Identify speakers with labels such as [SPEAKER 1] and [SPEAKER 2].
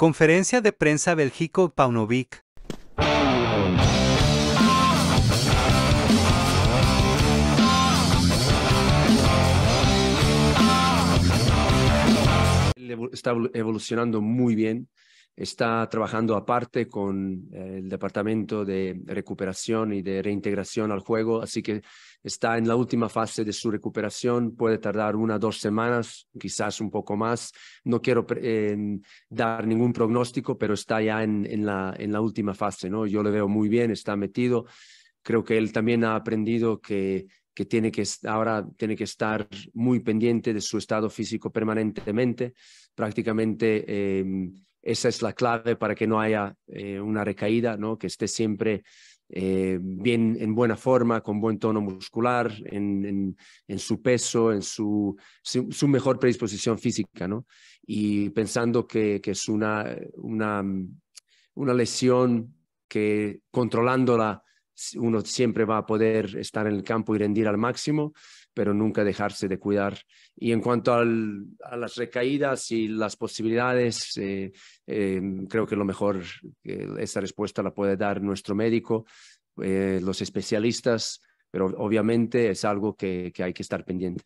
[SPEAKER 1] Conferencia de prensa Bélgico Paunovic. Está evolucionando muy bien está trabajando aparte con eh, el departamento de recuperación y de reintegración al juego, así que está en la última fase de su recuperación, puede tardar una o dos semanas, quizás un poco más. No quiero dar ningún pronóstico, pero está ya en, la, en la última fase, ¿no? Yo le veo muy bien, está metido. Creo que él también ha aprendido que que tiene que ahora tiene que estar muy pendiente de su estado físico permanentemente. Prácticamente em, esa es la clave para que no haya eh, una recaída, ¿no? que esté siempre eh, bien en buena forma, con buen tono muscular, en, en, su peso, en su, su, mejor predisposición física. ¿no? Y pensando que, es una, una, una lesión que controlándola uno siempre va a poder estar en el campo y rendir al máximo, pero nunca dejarse de cuidar. Y en cuanto a las recaídas y las posibilidades, eh, em, creo que lo mejor, esa respuesta la puede dar nuestro médico, eh, los especialistas, pero obviamente es algo que, hay que estar pendiente.